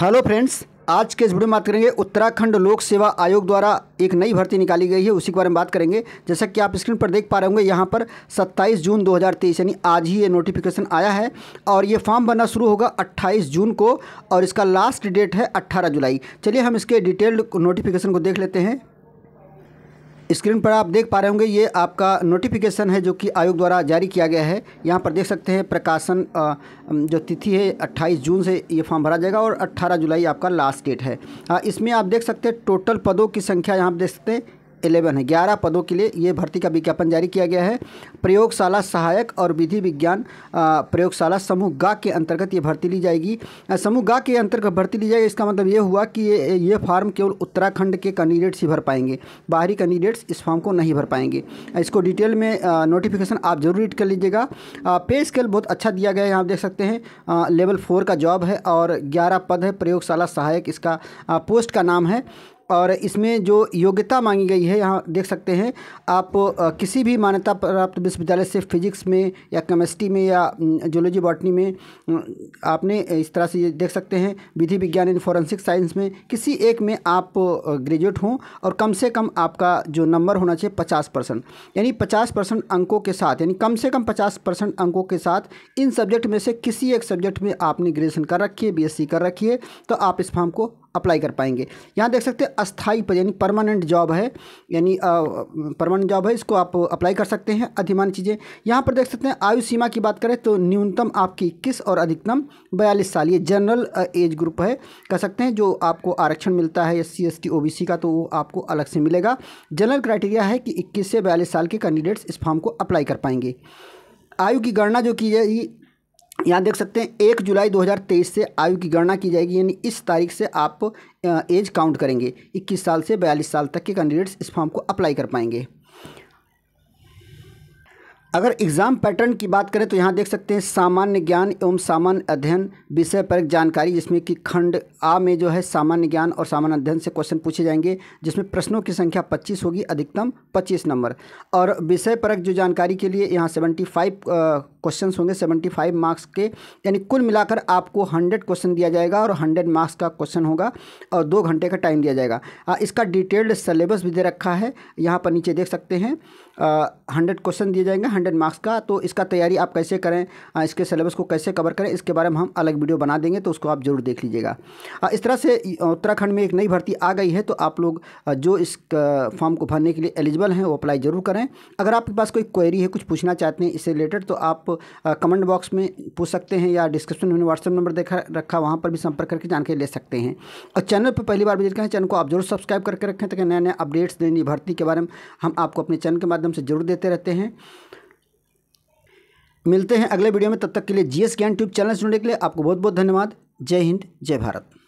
hello friends आज के इस वीडियो में बात करेंगे उत्तराखंड लोक सेवा आयोग द्वारा एक नई भर्ती निकाली गई है उसी के बारे में बात करेंगे जैसा कि आप स्क्रीन पर देख पा रहे होंगे यहाँ पर 27 जून 2023 यानी आज ही ये नोटिफिकेशन आया है और ये फॉर्म भरना शुरू होगा 28 जून को और इसका लास्ट डेट है 18 जुलाई चलिए हम इसके डिटेल्ड नोटिफिकेशन को देख लेते हैं स्क्रीन पर आप देख पा रहे होंगे ये आपका नोटिफिकेशन है जो कि आयोग द्वारा जारी किया गया है यहाँ पर देख सकते हैं प्रकाशन जो तिथि है 28 जून से ये फॉर्म भरा जाएगा और 18 जुलाई आपका लास्ट डेट है इसमें आप देख सकते हैं टोटल पदों की संख्या यहाँ देख सकते हैं 11 है 11 पदों के लिए ये भर्ती का विज्ञापन जारी किया गया है प्रयोगशाला सहायक और विधि विज्ञान प्रयोगशाला समूह गा के अंतर्गत ये भर्ती ली जाएगी समूह गा के अंतर्गत भर्ती ली जाएगी इसका मतलब ये हुआ कि ये ये फार्म केवल उत्तराखंड के कैंडिडेट्स ही भर पाएंगे बाहरी कैंडिडेट्स इस फॉर्म को नहीं भर पाएंगे इसको डिटेल में नोटिफिकेशन आप जरूर रीड कर लीजिएगा पे स्केल बहुत अच्छा दिया गया है आप देख सकते हैं लेवल फोर का जॉब है और ग्यारह पद है प्रयोगशाला सहायक इसका पोस्ट का नाम है और इसमें जो योग्यता मांगी गई है यहाँ देख सकते हैं आप किसी भी मान्यता प्राप्त विश्वविद्यालय से फिजिक्स में या केमिस्ट्री में या जोलॉजी बॉटनी में आपने इस तरह से देख सकते हैं विधि विज्ञान इन फॉरेंसिक साइंस में किसी एक में आप ग्रेजुएट हों और कम से कम आपका जो नंबर होना चाहिए पचास परसेंट यानी पचास परसेंट अंकों के साथ यानी कम से कम पचास परसेंट अंकों के साथ इन सब्जेक्ट में से किसी एक सब्जेक्ट में आपने ग्रेजुएसन कर रखी है बी कर रखी है तो आप इस फॉर्म को अप्लाई कर पाएंगे यहाँ देख सकते हैं अस्थाई पद यानी परमानेंट जॉब है यानी परमानेंट जॉब है इसको आप अप्लाई कर सकते हैं अधिमान्य चीज़ें यहाँ पर देख सकते हैं आयु सीमा की बात करें तो न्यूनतम आपकी इक्कीस और अधिकतम बयालीस साल ये जनरल एज ग्रुप है कह सकते हैं जो आपको आरक्षण मिलता है एस सी एस का तो वो आपको अलग से मिलेगा जनरल क्राइटेरिया है कि इक्कीस से बयालीस साल के कैंडिडेट्स इस फॉर्म को अप्लाई कर पाएंगे आयु की गणना जो की जाएगी यहाँ देख सकते हैं एक जुलाई 2023 से आयु की गणना की जाएगी यानी इस तारीख से आप एज काउंट करेंगे 21 साल से 42 साल तक के कैंडिडेट्स इस फॉर्म को अप्लाई कर पाएंगे अगर एग्ज़ाम पैटर्न की बात करें तो यहाँ देख सकते हैं सामान्य ज्ञान एवं सामान्य अध्ययन विषय पर जानकारी जिसमें कि खंड आ में जो है सामान्य ज्ञान और सामान्य अध्ययन से क्वेश्चन पूछे जाएंगे जिसमें प्रश्नों की संख्या 25 होगी अधिकतम 25 नंबर और विषय परक जो जानकारी के लिए यहाँ 75 क्वेश्चंस होंगे 75 मार्क्स के यानी कुल मिलाकर आपको 100 क्वेश्चन दिया जाएगा और 100 मार्क्स का क्वेश्चन होगा और दो घंटे का टाइम दिया जाएगा आ, इसका डिटेल्ड सिलेबस भी दे रखा है यहाँ पर नीचे देख सकते हैं हंड्रेड क्वेश्चन दिए जाएंगे हंड्रेड मार्क्स का तो इसका तैयारी आप कैसे करें आ, इसके सिलेबस को कैसे कवर करें इसके बारे में हम अलग वीडियो बना देंगे तो उसको आप जरूर देख लीजिएगा इस तरह से उत्तराखंड में एक नई भर्ती आ गई है तो आप लोग जो इस फॉर्म को भरने के लिए एलिजिबल हैं वो अप्लाई ज़रूर करें अगर आपके पास कोई क्वेरी है कुछ पूछना चाहते हैं इससे रिलेटेड तो आप कमेंट बॉक्स में पूछ सकते हैं या डिस्क्रिप्शन में व्हाट्सअप नंबर देखा रखा वहाँ पर भी संपर्क करके जानकारी ले सकते हैं और चैनल पर पहली बार विजिट करें चैनल को आप जरूर सब्सक्राइब करके रखें ताकि नए नए अपडेट्स नई भर्ती के बारे में हम आपको अपने चैनल के माध्यम से जरूर देते रहते हैं मिलते हैं अगले वीडियो में तब तक के लिए जीएस ज्ञान ट्यूब चैनल सुनने के लिए आपको बहुत बहुत धन्यवाद जय हिंद जय भारत